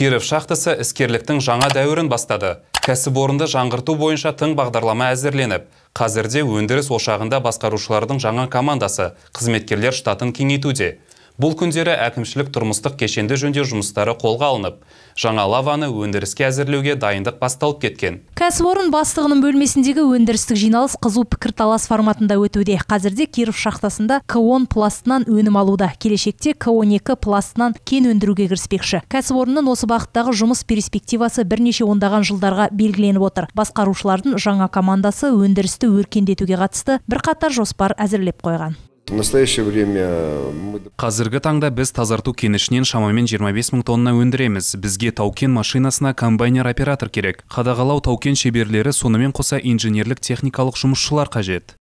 киров шахтасы іскерліктің жаңа дәуірін бастады Кәсіп орынды жаңғырту бойынша тың бағдарлама әзірленіп қазірде өндіріс ошағында басқарушылардың жаңа командасы қызметкерлер штатын кеңейтуде бұл күндері әкімшілік тұрмыстық кешенді жөндеу жұмыстары қолға алынып жаңа лаваны өндіріске әзірлеуге дайындық басталып кеткен кәсіпорын бастығының бөлмесіндегі өндірістік жиналыс қызу пікірталас форматында өтуде қазірде киров шахтасында к он пластынан өнім алуда келешекте к он екі пластынан кен өндіруге кіріспекші кәсіпорынның осы бағыттағы жұмыс перспективасы бірнеше ондаған жылдарға белгіленіп отыр басқарушылардың жаңа командасы өндірісті өркендетуге қатысты бірқатар жоспар әзірлеп қойған Қазіргі таңда біз тазарту кенішінен шамамен 25 мың тонна өндіреміз. Бізге таукен машинасына комбайнер оператор керек. Қадағалау таукен шеберлері сонымен қоса инженерлік техникалық жұмысшылар қажет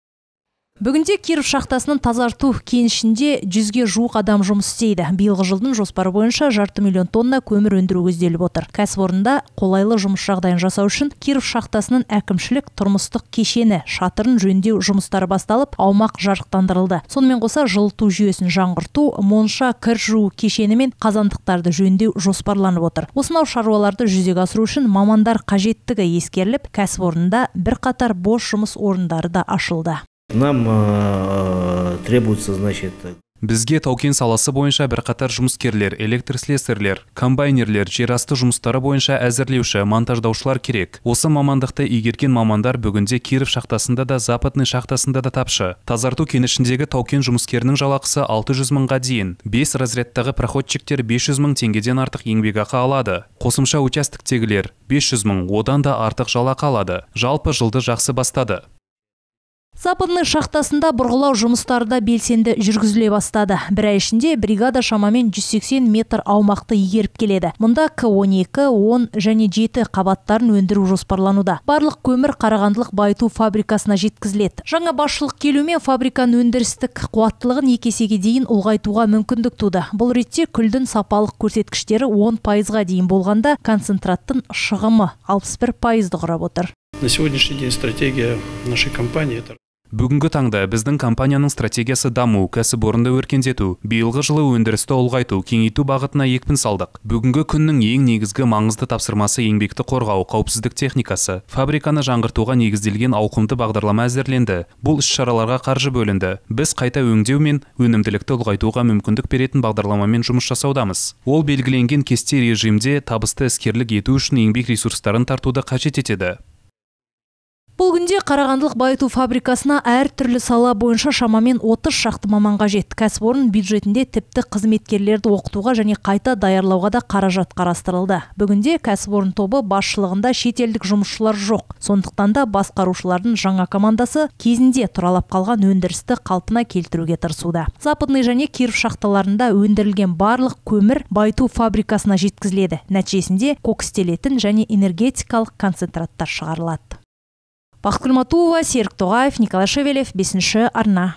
бүгінде киров шахтасының тазарту кенішінде жүзге жуық адам жұмыс істейді биылғы жылдың жоспары бойынша жарты миллион тонна көмір өндіру көзделіп отыр кәсіпорында қолайлы жұмыс жағдайын жасау үшін киров шахтасының әкімшілік тұрмыстық кешені шатырын жөндеу жұмыстары басталып аумақ жарықтандырылды сонымен қоса жылыту жүйесін жаңғырту монша кір жуу кешені мен қазандықтарды жөндеу жоспарланып отыр осынау шаруаларды жүзеге асыру үшін мамандар қажеттігі ескеріліп кәсіпорында бірқатар бос жұмыс орындары да ашылды Нам требуется, значит, Бізге таукен саласы бойынша бірқатар жұмыскерлер, электр слесерлер, комбайнерлер, жерасты жұмыстары бойынша әзірлеуші, монтаждаушылар керек. Осы мамандықты игерген мамандар бүгінде Киров шахтасында да, Западный шахтасында да тапшы. Тазарту кенішіндегі таукен жұмыскерінің жалақысы 600 мыңға дейін. 5 разрядтағы проходчиктер 500 мың теңгеден артық еңбекақы алады. Қосымша участоктегілер 500 мың, одан да артық жалақы алады. Жалпы жылды жақсы бастады. Западный шахтасында бұрғылау жұмыстары да белсенді жүргізіле бастады. Бір ай ішінде бригада шамамен 180 метр аумақты игеріп келеді. Мұнда К-12, 10 және 7 қабаттарын өндіру жоспарлануда. Барлық көмір қарағандылық байту фабрикасына жеткізіледі. Жаңа басшылық келумен фабриканың өндірістік қуаттылығын екесеге дейін ұлғайтуға мүмкіндік туды. Бұл ретте күлдің сапалық көрсеткіштері 10 пайызға дейін болғанда концентраттың шығымы 61 пайызды құрап отыр. На сегодняшний день стратегия нашей компании – это бүгінгі таңда біздің компанияның стратегиясы даму кәсіпорынды өркендету биылғы жылы өндірісті ұлғайту кеңейту бағытына екпін салдық бүгінгі күннің ең негізгі маңызды тапсырмасы еңбекті қорғау қауіпсіздік техникасы фабриканы жаңғыртуға негізделген ауқымды бағдарлама әзірленді бұл іс шараларға қаржы бөлінді біз қайта өңдеу мен өнімділікті ұлғайтуға мүмкіндік беретін бағдарламамен жұмыс жасаудамыз ол белгіленген кесте режимде табысты іскерлік ету үшін еңбек ресурстарын тартуды қажет етеді Бұл күнде Қарағандылық байыту фабрикасына әр түрлі сала бойынша шамамен 30 шақты жетті. қажет. Кәсіпорын бюджетінде тіпті қызметкерлерді оқытуға және қайта даярлауға да қаражат қарастырылды. Бүгінде кәсіпорын тобы басшылығында шетелдік жұмысшылар жоқ. Сондықтан да басқарушылардың жаңа командасы кезінде тұралап қалған өндірісті қалпына келтіруге тырысуда. Западный және Киров шахталарында өндірілген барлық көмір байыту фабрикасына жеткізіледі. Нәтижесінде кокстелетін және энергетикалық концентраттар шығарылады бақытгүл матуова серік тоғаев николай шевелев бесінші арна